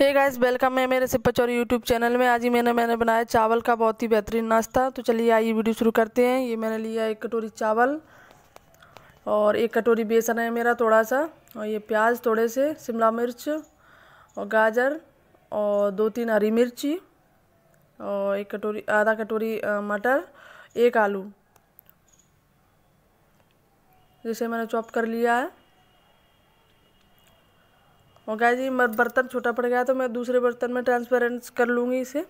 hey guys welcome है मेरे SIP Pachauri YouTube channel में आज ही मैंने मैंने बनाया चावल का बहुत ही बेहतरीन नाश्ता तो चलिए आइए वीडियो शुरू करते हैं ये मैंने लिया एक कटोरी चावल और एक कटोरी बेसन है मेरा थोड़ा सा और ये प्याज थोड़े से शिमला मिर्च और गाजर और दो तीन हरी मिर्ची और एक कटोरी आधा कटोरी मटर एक आलू जिसे मैंने चॉप कर लिया है और गाय जी बर्तन छोटा पड़ गया तो मैं दूसरे बर्तन में ट्रांसपेरेंट कर लूँगी इसे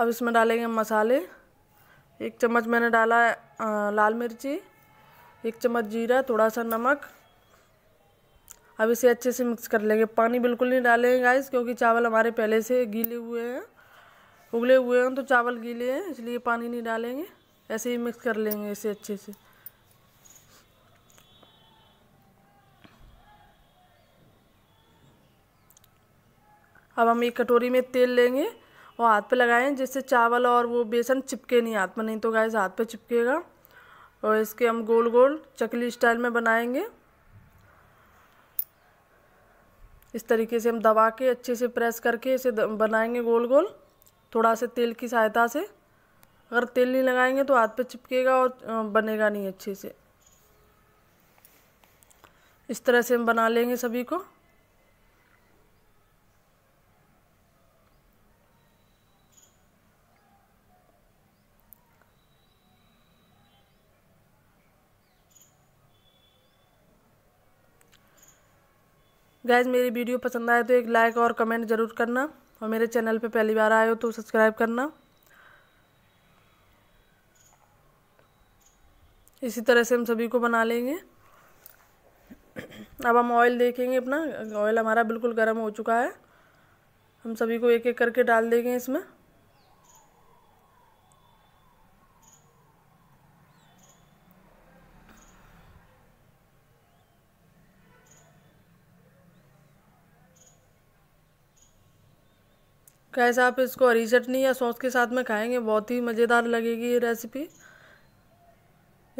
अब इसमें डालेंगे मसाले एक चम्मच मैंने डाला आ, लाल मिर्ची एक चम्मच जीरा थोड़ा सा नमक अब इसे अच्छे से मिक्स कर लेंगे पानी बिल्कुल नहीं डालेंगे गाइस क्योंकि चावल हमारे पहले से गीले हुए हैं उगले हुए हैं तो चावल गीले हैं इसलिए पानी नहीं डालेंगे ऐसे ही मिक्स कर लेंगे इसे अच्छे से अब हम एक कटोरी में तेल लेंगे और हाथ पे लगाएं जिससे चावल और वो बेसन चिपके नहीं हाथ में नहीं तो गाय हाथ पे चिपकेगा और इसके हम गोल गोल चकली स्टाइल में बनाएंगे इस तरीके से हम दबा के अच्छे से प्रेस करके इसे बनाएंगे गोल गोल थोड़ा से तेल की सहायता से अगर तेल नहीं लगाएंगे तो हाथ पे चिपकेगा और बनेगा नहीं अच्छे से इस तरह से हम बना लेंगे सभी को गैज मेरी वीडियो पसंद आए तो एक लाइक और कमेंट ज़रूर करना और मेरे चैनल पे पहली बार आए हो तो सब्सक्राइब करना इसी तरह से हम सभी को बना लेंगे अब हम ऑयल देखेंगे अपना ऑयल हमारा बिल्कुल गर्म हो चुका है हम सभी को एक एक करके डाल देंगे इसमें कैसे आप इसको हरी चटनी या सॉस के साथ में खाएंगे बहुत ही मज़ेदार लगेगी ये रेसिपी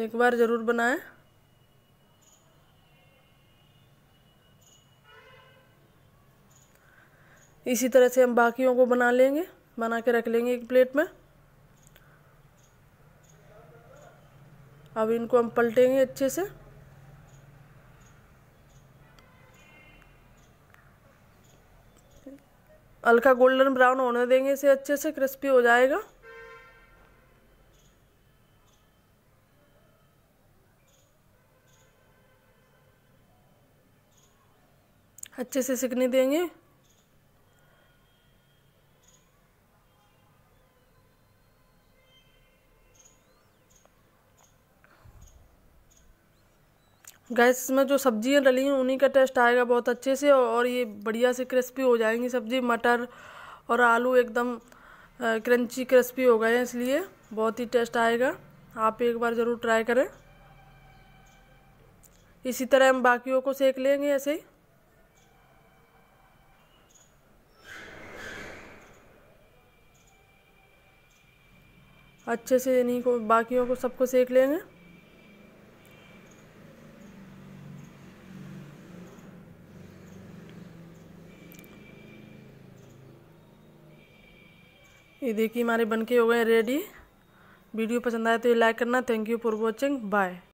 एक बार ज़रूर बनाएं इसी तरह से हम बाकियों को बना लेंगे बना के रख लेंगे एक प्लेट में अब इनको हम पलटेंगे अच्छे से हल्का गोल्डन ब्राउन होने देंगे इसे अच्छे से क्रिस्पी हो जाएगा अच्छे से सिकने देंगे गैस में जो सब्जियां डली हैं उन्हीं का टेस्ट आएगा बहुत अच्छे से और ये बढ़िया से क्रिस्पी हो जाएंगी सब्जी मटर और आलू एकदम क्रंची क्रिस्पी हो गए हैं इसलिए बहुत ही टेस्ट आएगा आप एक बार ज़रूर ट्राई करें इसी तरह हम बाकियों को सेक लेंगे ऐसे ही अच्छे से इन्हीं को बाकियों को सबको सेक लेंगे ये देखिए हमारे बनके हो गए रेडी वीडियो पसंद आए तो ये लाइक करना thank you for watching bye